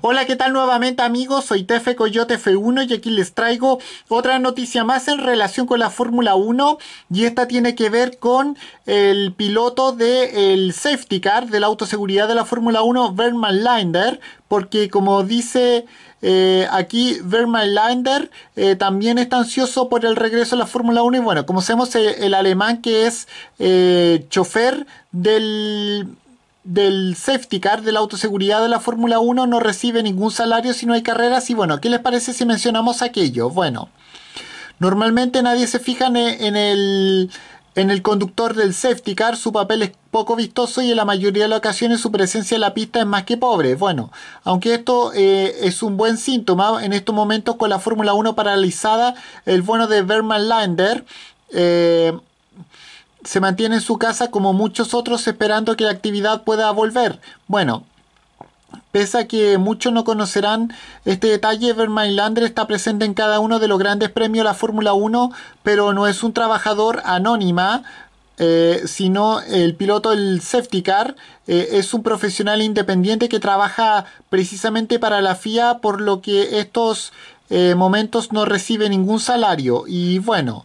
Hola, ¿qué tal nuevamente amigos? Soy Tefe Coyote F1 y aquí les traigo otra noticia más en relación con la Fórmula 1 y esta tiene que ver con el piloto del el safety car de la autoseguridad de la Fórmula 1, Verman Linder, porque como dice eh, aquí Verman Linder, eh, también está ansioso por el regreso a la Fórmula 1 y bueno, como sabemos eh, el, alemán que es chofer del del safety car, de la autoseguridad de la Fórmula 1, no recibe ningún salario si no hay carreras. Y bueno, ¿qué les parece si mencionamos aquello? Bueno, normalmente nadie se fija en, el, en el conductor del safety car, su papel es poco vistoso y en la mayoría de las ocasiones su presencia en la pista es más que pobre. Bueno, aunque esto eh, es un buen síntoma, en estos momentos con la Fórmula 1 paralizada, el bueno de Berman Lander. Eh, se mantiene en su casa como muchos otros esperando que la actividad pueda volver. Bueno, Pese a que muchos no conocerán este detalle, Vermain está presente en cada uno de los grandes premios de la Fórmula 1, pero no es un trabajador anónima, eh, sino el piloto El safety car. Eh, es un profesional independiente que trabaja precisamente para la FIA, por lo que estos eh, momentos no recibe ningún salario. Y bueno,